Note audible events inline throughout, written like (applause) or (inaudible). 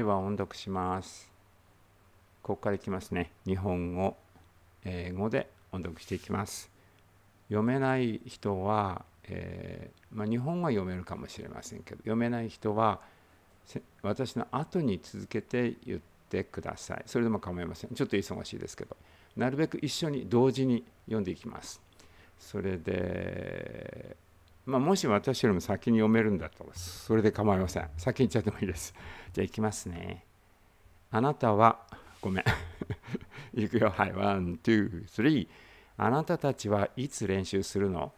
では音読します。ここからいきますね。日本語、英語で音読していきます。読めない人は、えー、まあ、日本は読めるかもしれませんけど、読めない人は私の後に続けて言ってください。それでも構いません。ちょっと忙しいですけど、なるべく一緒に同時に読んでいきます。それでまあ、もし私よりも先に読めるんだと、それで構いません先に言っちゃってもいいですじゃあいきますねあなたはごめんい (laughs) くよはいワン・ツー・スリーあなたたちはいつ練習するの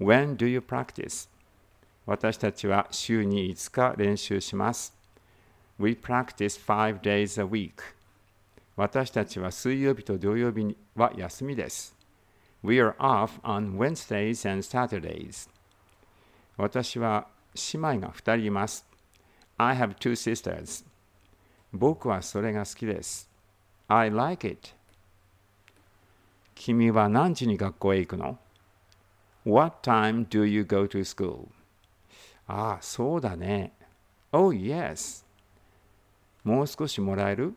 ?When do you practice? 私たちは週に5日練習します We practice five days a week 私たちは水曜日と土曜日は休みです We are off on Wednesdays and Saturdays. 私は姉妹か have two sisters. 僕はそれが好きです。I like it. 君は何時に学校へ行くの ?What time do you go to school? ああ、そうだね。Oh, yes. もう少しもらえる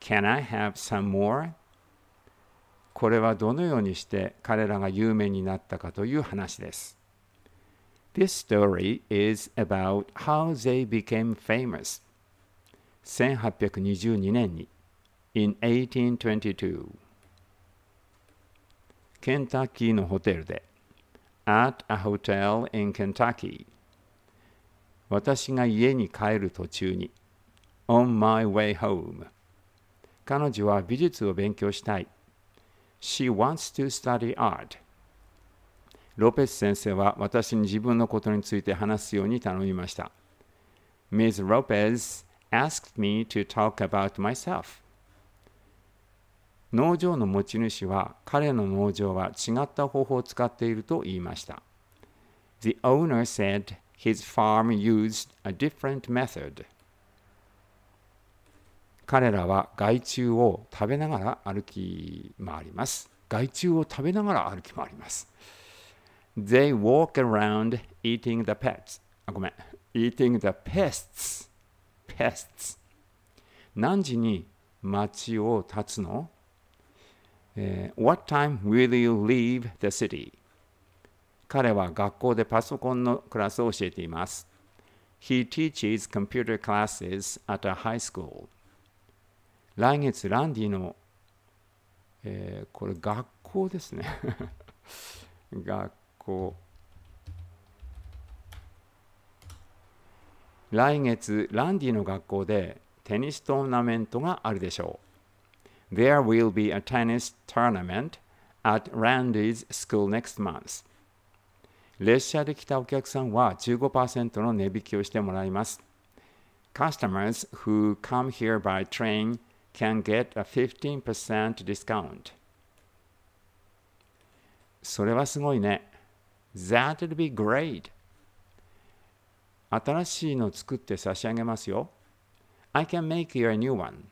?Can I have some more? これはどのようにして彼らが有名になったかという話です。This story is about how they became famous. 1822年に In 1822ケンタッキーのホテルで At a hotel in Kentucky 私が家に帰る途中に On my way home 彼女は美術を勉強したい She wants to study art. ロペス先生は私に自分のことについて話すように頼みました。Ms. Lopez asked me to talk about myself. 農場の持ち主は彼の農場は違った方法を使っていると言いました。The owner said his farm used a different method. 彼らは害虫を食べながら歩き回ります。害虫を食べながら歩き回ります。They walk around eating the pets. あ、ごめん。eating the pests. pests. 何時に街を立つの、えー、?What time will you leave the city? 彼は学校でパソコンのクラスを教えています。He teaches computer classes at a high school. 来月ランディの、えー、これ学校ですね学校来月ランディの学校でテニストーナメントがあるでしょう There will be a tennis tournament at Randy's school next month 列車で来たお客さんは15%の値引きをしてもらいます Customers who come here by train can get a 15% discount. それはすごいね。That'll be great. 新しいの作って差し上げますよ。I can make you a new one.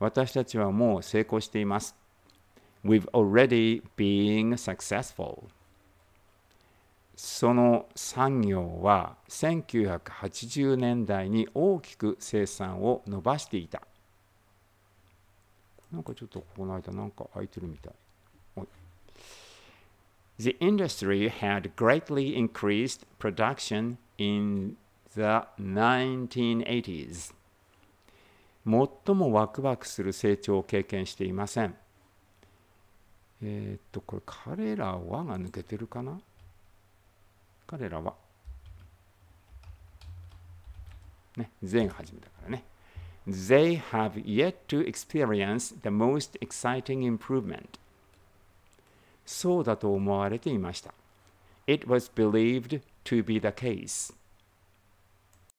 私たちはもう成功しています。We've already been successful. その産業は1980年代に大きく生産を伸ばしていた。なんかちょっとこの間なんか空いてるみたい。The industry had greatly increased production in the 1980s. 最もワクワクする成長を経験していません。えー、っと、これ、彼らはが抜けてるかな彼らは。ね、全始めたからね。they have yet to experience the most exciting improvement. そうだと思われていました。It was believed to be the case.